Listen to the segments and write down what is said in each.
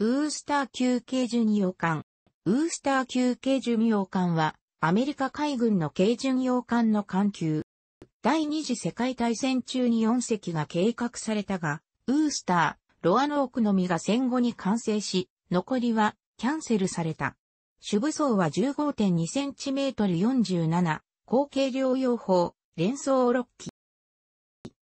ウースター級軽巡洋艦。ウースター級軽巡洋艦は、アメリカ海軍の軽巡洋艦の艦級。第二次世界大戦中に4隻が計画されたが、ウースター、ロアノークのみが戦後に完成し、残りはキャンセルされた。主武装は 15.2cm47、高軽量用砲、連装6機。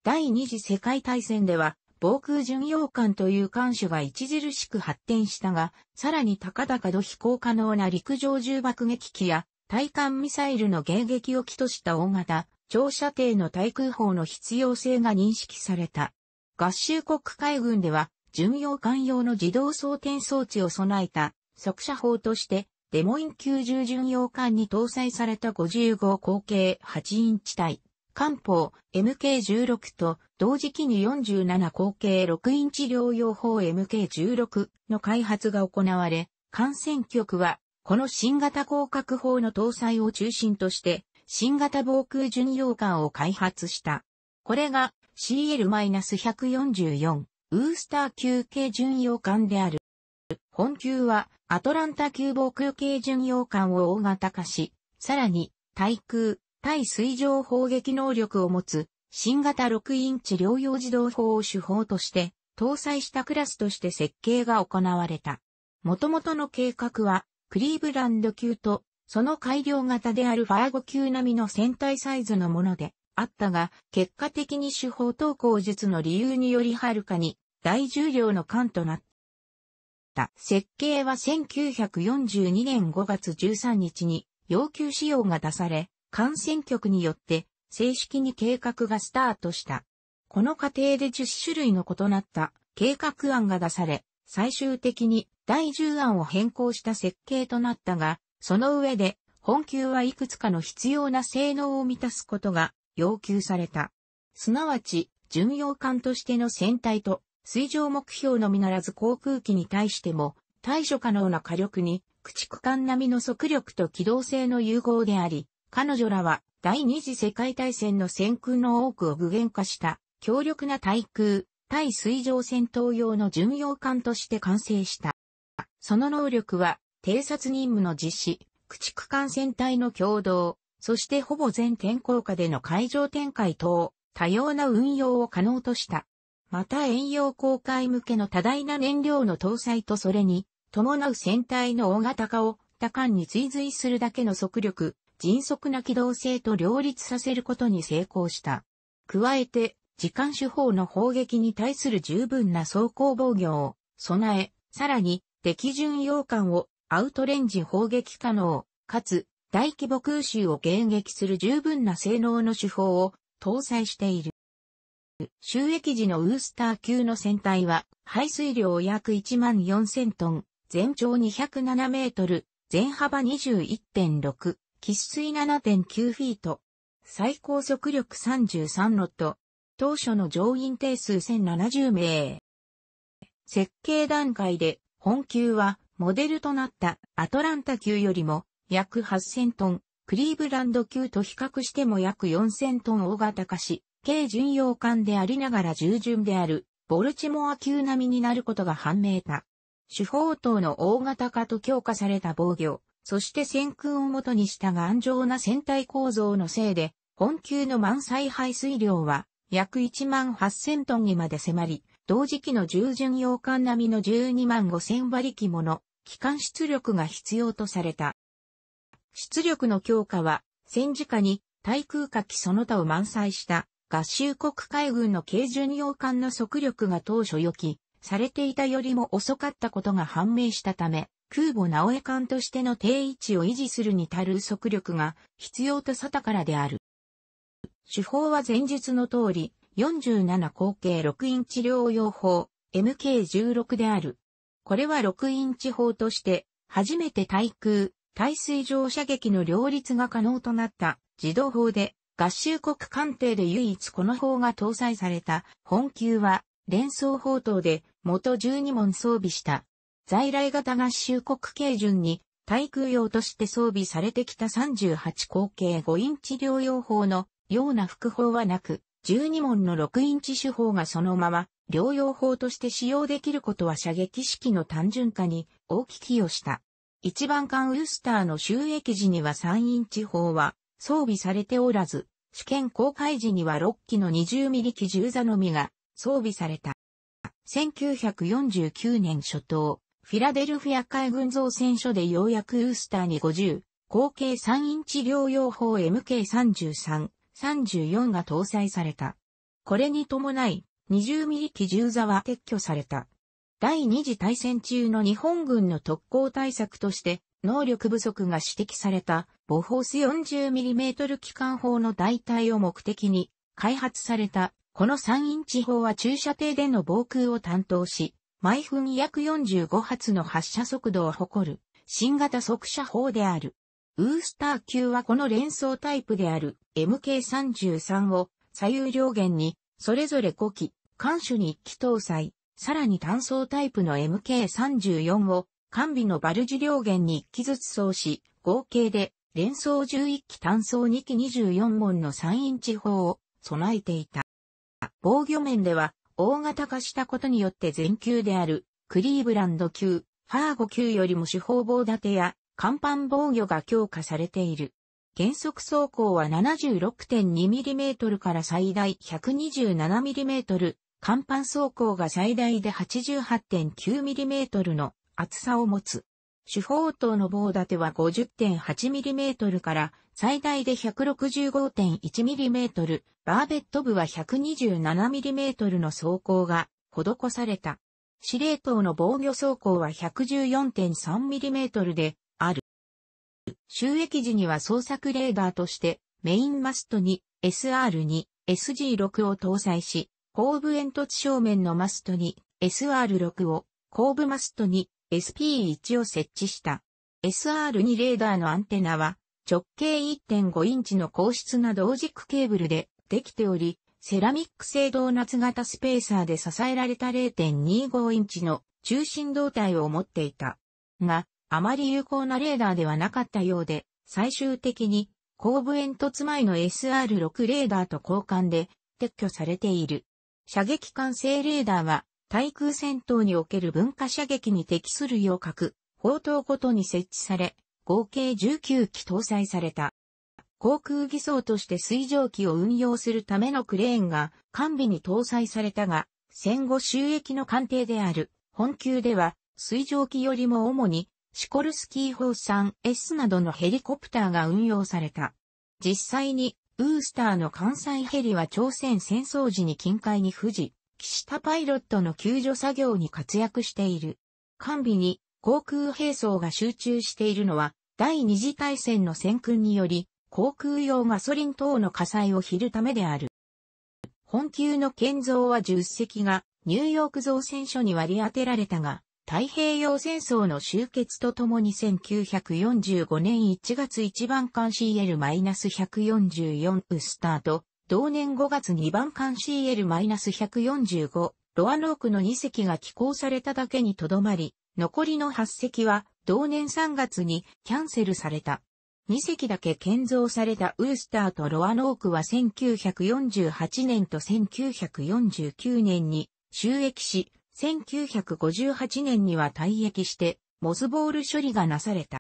第二次世界大戦では、防空巡洋艦という艦種が著しく発展したが、さらに高々と飛行可能な陸上重爆撃機や、対艦ミサイルの迎撃を起とした大型、長射程の対空砲の必要性が認識された。合衆国海軍では、巡洋艦用の自動装填装置を備えた、速射砲として、デモイン90巡洋艦に搭載された55口径8インチ対漢方 MK16 と同時期に47口径6インチ療養法 MK16 の開発が行われ、感染局はこの新型広角法の搭載を中心として新型防空巡洋艦を開発した。これが CL-144 ウースター級系巡洋艦である。本級はアトランタ級防空系巡洋艦を大型化し、さらに対空、対水上砲撃能力を持つ新型6インチ療養自動砲を手法として搭載したクラスとして設計が行われた。元々の計画はクリーブランド級とその改良型であるファーゴ級並みの船体サイズのものであったが、結果的に手法投稿術の理由によりはるかに大重量の艦となった。設計は1942年5月13日に要求仕様が出され、感染局によって正式に計画がスタートした。この過程で10種類の異なった計画案が出され、最終的に第10案を変更した設計となったが、その上で本級はいくつかの必要な性能を満たすことが要求された。すなわち、巡洋艦としての船体と水上目標のみならず航空機に対しても対処可能な火力に駆逐艦並みの速力と機動性の融合であり、彼女らは第二次世界大戦の戦空の多くを具現化した強力な対空、対水上戦闘用の巡洋艦として完成した。その能力は偵察任務の実施、駆逐艦船隊の共同、そしてほぼ全天候下での海上展開等、多様な運用を可能とした。また遠洋航海向けの多大な燃料の搭載とそれに、伴う船体の大型化を他艦に追随するだけの速力、迅速な機動性と両立させることに成功した。加えて、時間手法の砲撃に対する十分な走行防御を備え、さらに、敵巡洋艦をアウトレンジ砲撃可能、かつ、大規模空襲を迎撃する十分な性能の手法を搭載している。収益時のウースター級の船体は、排水量約1万4000トン、全長207メートル、全幅21.6喫水7.9フィート、最高速力33ロット、当初の乗員定数1070名。設計段階で本級はモデルとなったアトランタ級よりも約8000トン、クリーブランド級と比較しても約4000トン大型化し、軽巡洋艦でありながら従順であるボルチモア級並みになることが判明た。主砲塔の大型化と強化された防御、そして戦空をもとにした頑丈な船体構造のせいで、本級の満載排水量は約1万8000トンにまで迫り、同時期の従順洋艦並みの12万5000馬力もの機関出力が必要とされた。出力の強化は、戦時下に対空火器その他を満載した合衆国海軍の軽巡洋艦の速力が当初予期されていたよりも遅かったことが判明したため、空母直江艦としての定位置を維持するに足る速力が必要とさたからである。手法は前述の通り、47口径6インチ療養法、MK16 である。これは6インチ砲として、初めて対空、対水上射撃の両立が可能となった自動砲で、合衆国艦艇で唯一この砲が搭載された本級は連装砲塔で元12門装備した在来型合衆国系順に、対空用として装備されてきた38口径5インチ療養法のような副砲はなく、12門の6インチ手法がそのまま、療養法として使用できることは射撃式の単純化に大きく寄与した。一番艦ウースターの収益時には3インチ砲は装備されておらず、試験公開時には6機の20ミリ機銃座のみが装備された。1949年初頭、フィラデルフィア海軍造船所でようやくウースターに50、合計3インチ療養法 MK33、34が搭載された。これに伴い、20ミリ機銃座は撤去された。第二次大戦中の日本軍の特攻対策として、能力不足が指摘された、ボホース 40mm 機関砲の代替を目的に、開発された、この3インチ砲は駐車艇での防空を担当し、毎分約45発の発射速度を誇る新型速射砲である。ウースター級はこの連装タイプである MK33 を左右両舷にそれぞれ5機、艦首に1機搭載、さらに単装タイプの MK34 を艦尾のバルジ両舷に1機ずつ装し、合計で連装11機単装2機24門の3インチ砲を備えていた。防御面では大型化したことによって全球である、クリーブランド級、ファーゴ級よりも手法棒立てや、甲板防御が強化されている。原則走行は 76.2mm から最大 127mm、甲板走行が最大で 88.9mm の厚さを持つ。主砲塔の棒立ては 50.8mm から最大で 165.1mm、バーベット部は 127mm の装甲が施された。司令塔の防御装甲は 114.3mm である。収益時には捜索レーダーとしてメインマストに SR2、SG6 を搭載し、後部煙突正面のマストに SR6 を、後部マストに SP1 を設置した。SR2 レーダーのアンテナは直径1.5インチの硬質な同軸ケーブルでできており、セラミック製ドーナツ型スペーサーで支えられた0.25インチの中心胴体を持っていた。が、あまり有効なレーダーではなかったようで、最終的に後部煙突前の SR6 レーダーと交換で撤去されている。射撃管制レーダーは対空戦闘における文化射撃に適する洋角、砲塔ごとに設置され、合計19機搭載された。航空偽装として水蒸気を運用するためのクレーンが完備に搭載されたが、戦後収益の艦艇である本級では水蒸気よりも主にシコルスキー砲 3S などのヘリコプターが運用された。実際にウースターの関西ヘリは朝鮮戦争時に近海に富士、岸田パイロットの救助作業に活躍している。完備に航空兵装が集中しているのは、第二次大戦の戦訓により、航空用ガソリン等の火災をひるためである。本級の建造は10隻が、ニューヨーク造船所に割り当てられたが、太平洋戦争の終結とともに1945年1月1番艦 CL-144 ウスターと、同年5月2番艦 CL-145 ロアノークの2隻が寄港されただけにとどまり、残りの8隻は同年3月にキャンセルされた。2隻だけ建造されたウースターとロアノークは1948年と1949年に収益し、1958年には退役してモズボール処理がなされた。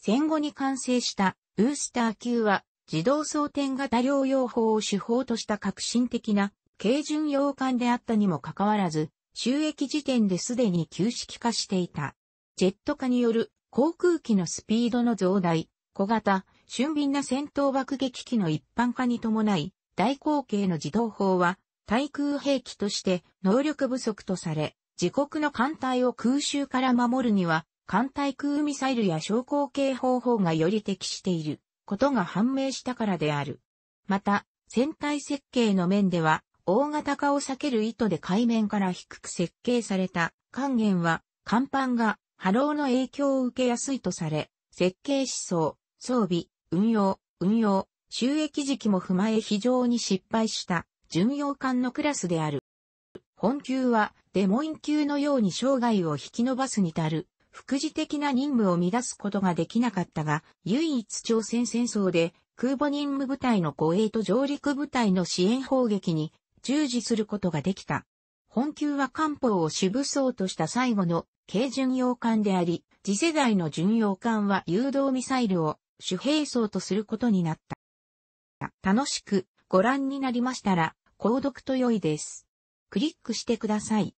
戦後に完成したウースター級は自動装填型療養法を手法とした革新的な軽巡洋艦であったにもかかわらず、収益時点ですでに旧式化していた。ジェット化による航空機のスピードの増大、小型、俊敏な戦闘爆撃機の一般化に伴い、大口径の自動砲は、対空兵器として能力不足とされ、自国の艦隊を空襲から守るには、艦隊空ミサイルや昇降系方法がより適していることが判明したからである。また、船体設計の面では、大型化を避ける意図で海面から低く設計された還元は、甲板が波浪の影響を受けやすいとされ、設計思想、装備、運用、運用、収益時期も踏まえ非常に失敗した巡洋艦のクラスである。本級はデモイン級のように生涯を引き伸ばすに至る副次的な任務を乱すことができなかったが、唯一朝鮮戦争で空母任務部隊の護衛と上陸部隊の支援砲撃に従事することができた。本級は漢方を渋そうとした最後の軽巡洋艦であり、次世代の巡洋艦は誘導ミサイルを主兵装とすることになった。楽しくご覧になりましたら、購読と良いです。クリックしてください。